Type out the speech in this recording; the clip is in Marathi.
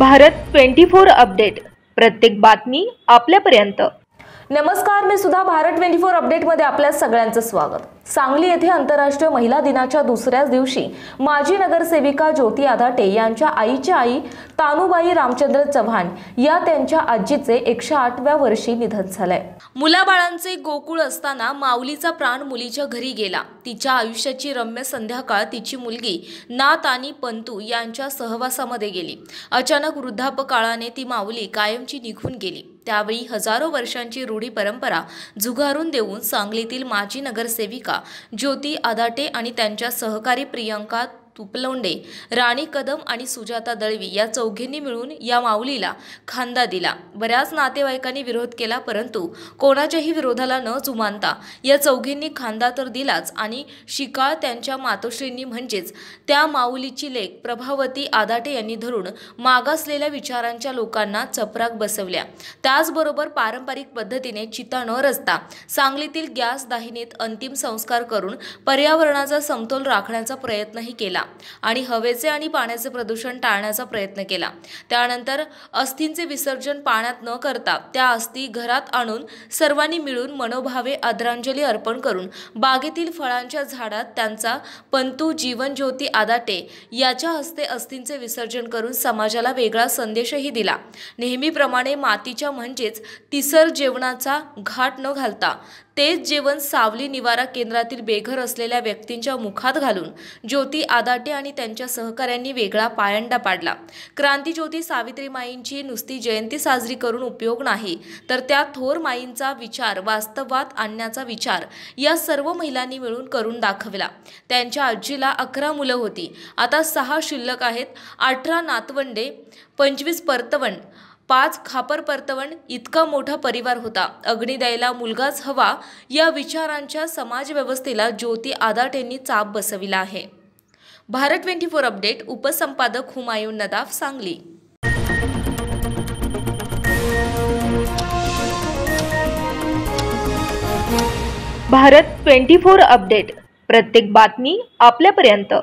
भारत ट्वेंटी फोर अपडेट प्रत्येक बातमी आपल्यापर्यंत नमस्कार मी सुद्धा भारत ट्वेंटी फोर अपडेटमध्ये आपल्या सगळ्यांचं स्वागत सांगली येथे आंतरराष्ट्रीय महिला दिनाच्या दुसऱ्याच दिवशी माजी नगरसेविका ज्योती आधाटे यांच्या आईच्या आई तानुबाई रामचंद्र चव्हाण या त्यांच्या आजीचे एकशे आठव्या वर्षी निधन झालंय मुलाबाळांचे गोकुळ असताना माऊलीचा प्राण मुलीच्या घरी गेला तिच्या आयुष्याची रम्य संध्याकाळ तिची मुलगी नात आणि पंतू यांच्या सहवासामध्ये गेली अचानक वृद्धापकाळाने ती माऊली कायमची निघून गेली त्यावेळी हजारो वर्षांची रूढी परंपरा झुगारून देऊन सांगलीतील माजी नगरसेविका ज्योती आदाटे आणि त्यांच्या सहकारी प्रियंका तुपलोंडे राणी कदम आणि सुजाता दळवी या चौघींनी मिळून या माऊलीला खांदा दिला बऱ्याच नातेवाईकांनी विरोध केला परंतु कोणाच्याही विरोधाला न जुमानता या चौघींनी खांदा तर दिलाच आणि शिकाळ त्यांच्या मातोश्रींनी म्हणजेच त्या माऊलीची लेख प्रभावती आदाटे यांनी धरून मागासलेल्या विचारांच्या लोकांना चपराक बसवल्या त्याचबरोबर पारंपरिक पद्धतीने चिता न रचता सांगलीतील गॅस दाहिनीत अंतिम संस्कार करून पर्यावरणाचा समतोल राखण्याचा प्रयत्नही केला आणि हवेचे आणि पाण्याचे प्रदूषण टाळण्याचा प्रयत्न केला त्यानंतर अस्थींचे विसर्जन पाण्यात न करता त्या अस्थी घरात आणून सर्वांनी मिळून मनोभावे आदरांजली अर्पण करून बागेतील फळांच्या झाडात त्यांचा पंतू ज्योती आदाटे याच्या हस्ते अस्थींचे विसर्जन करून समाजाला वेगळा संदेशही दिला नेहमीप्रमाणे मातीच्या म्हणजेच तिसर जेवणाचा घाट न घालता तेच जेवण सावली निवारा केंद्रातील बेघर असलेल्या व्यक्तींच्या मुखात घालून ज्योती आदाटे आणि त्यांच्या सहकाऱ्यांनी वेगळा पायंडा पाडला क्रांतीज्योती सावित्री माईंची नुसती जयंती साजरी करून उपयोग नाही तर त्या थोर माईंचा विचार वास्तवात आणण्याचा विचार या सर्व महिलांनी मिळून करून दाखवला त्यांच्या आजीला अकरा मुलं होती आता सहा शिल्लक आहेत अठरा नातवंडे पंचवीस परतवण पाच खापर परतवण इतका मोठा परिवार होता अग्नी द्यायला मुलगाच हवा या विचारांच्या समाजव्यवस्थेला ज्योती आदाट यांनी चाप बसविला आहे भारत ट्वेंटी फोर अपडेट उपसंपादक Humayun Nadaf Sangli Bharat twenty four update प्रत्येक बातमी आपल्यापर्यंत